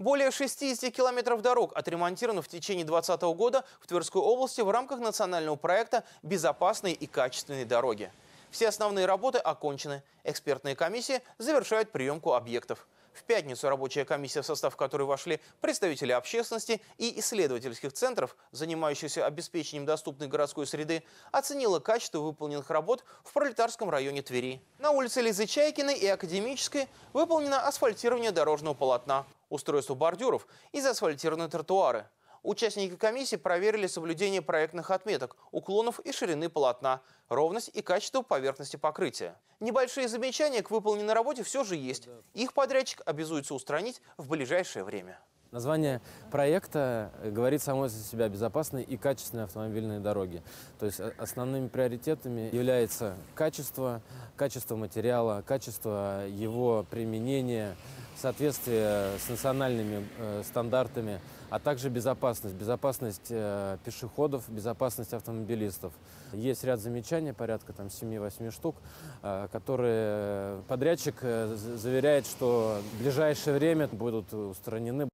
Более 60 километров дорог отремонтировано в течение 2020 года в Тверской области в рамках национального проекта «Безопасные и качественные дороги». Все основные работы окончены. Экспертные комиссии завершают приемку объектов. В пятницу рабочая комиссия, в состав которой вошли представители общественности и исследовательских центров, занимающихся обеспечением доступной городской среды, оценила качество выполненных работ в пролетарском районе Твери. На улице Лизы Чайкиной и Академической выполнено асфальтирование дорожного полотна, устройство бордюров и заасфальтированные тротуары – Участники комиссии проверили соблюдение проектных отметок, уклонов и ширины полотна, ровность и качество поверхности покрытия. Небольшие замечания к выполненной работе все же есть. Их подрядчик обязуется устранить в ближайшее время. Название проекта э, говорит само за себя «Безопасные и качественные автомобильные дороги». То есть э, основными приоритетами является качество, качество материала, качество его применения – соответствие с национальными э, стандартами, а также безопасность, безопасность э, пешеходов, безопасность автомобилистов. Есть ряд замечаний, порядка там 7-8 штук, э, которые подрядчик э, заверяет, что в ближайшее время будут устранены.